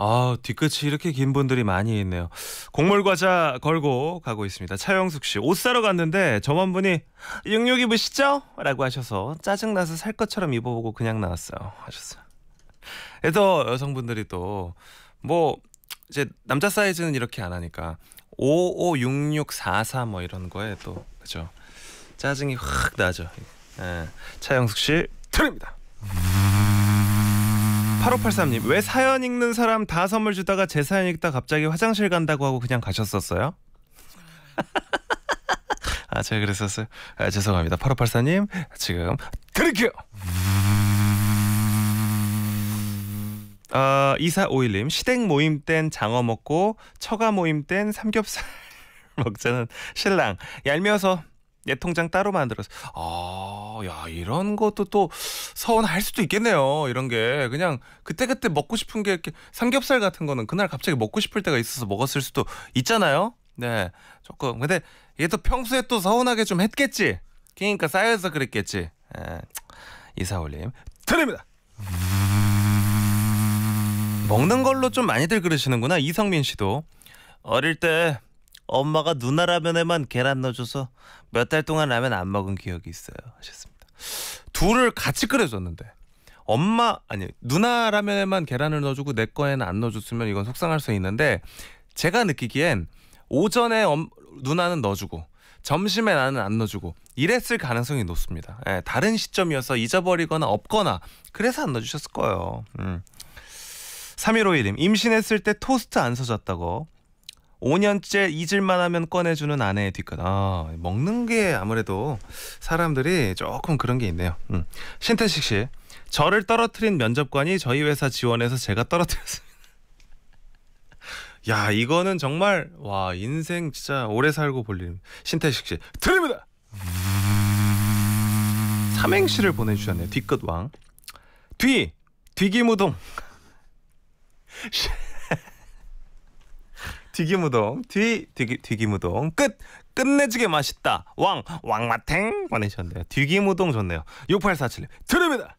아, 뒤끝이 이렇게 긴 분들이 많이 있네요. 곡물 과자 걸고 가고 있습니다. 차영숙 씨, 옷 사러 갔는데 점원분이 66 입으시죠? 라고 하셔서 짜증나서 살 것처럼 입어보고 그냥 나왔어요. 하셨어요. 그래서 여성분들이 또 뭐 이제 남자 사이즈는 이렇게 안 하니까 5 5 6 6 4 3 뭐 이런 거에 또 그죠 짜증이 확 나죠. 예. 차영숙 씨 틀립니다. 8583님 왜 사연 읽는 사람 다 선물 주다가 제 사연 읽다 갑자기 화장실 간다고 하고 그냥 가셨었어요? 아 제가 그랬었어요. 아, 죄송합니다. 8584님 지금 드릴게요. 아 이사오일님 시댁 모임 땐 장어 먹고 처가 모임 땐 삼겹살 먹자는 신랑 얄미워서 예 통장 따로 만들어서 아야 이런 것도 또 서운할 수도 있겠네요 이런 게 그냥 그때그때 먹고 싶은 게 이렇게 삼겹살 같은 거는 그날 갑자기 먹고 싶을 때가 있어서 먹었을 수도 있잖아요 네 조금 근데 얘도 평소에 또 서운하게 좀 했겠지 그러니까 쌓여서 그랬겠지 예. 이사올님 드립니다 먹는 걸로 좀 많이들 그러시는구나 이성민 씨도 어릴 때 엄마가 누나 라면에만 계란 넣어줘서 몇 달 동안 라면 안 먹은 기억이 있어요. 하셨습니다. 둘을 같이 끓여줬는데 엄마 아니 누나 라면에만 계란을 넣어주고 내 거에는 안 넣어줬으면 이건 속상할 수 있는데 제가 느끼기엔 오전에 엄, 누나는 넣어주고 점심에 나는 안 넣어주고 이랬을 가능성이 높습니다. 예, 다른 시점이어서 잊어버리거나 없거나 그래서 안 넣어주셨을 거예요. 음. 3151님 임신했을 때 토스트 안써졌다고 5년째 잊을만 하면 꺼내주는 아내의 뒷끝. 아, 먹는 게 아무래도 사람들이 조금 그런 게 있네요. 음. 신태식 씨, 저를 떨어뜨린 면접관이 저희 회사 지원해서 제가 떨어뜨렸습니다. 야, 이거는 정말, 와, 인생 진짜 오래 살고 볼 일. 신태식 씨, 드립니다! 삼행시를 보내주셨네요. 뒤끝왕. 뒤, 뒤기무동. 튀김우동튀 튀기 튀기무동 끝 끝내주게 맛있다 왕 왕마탱 보내셨네요 튀김우동 좋네요 6847 드립니다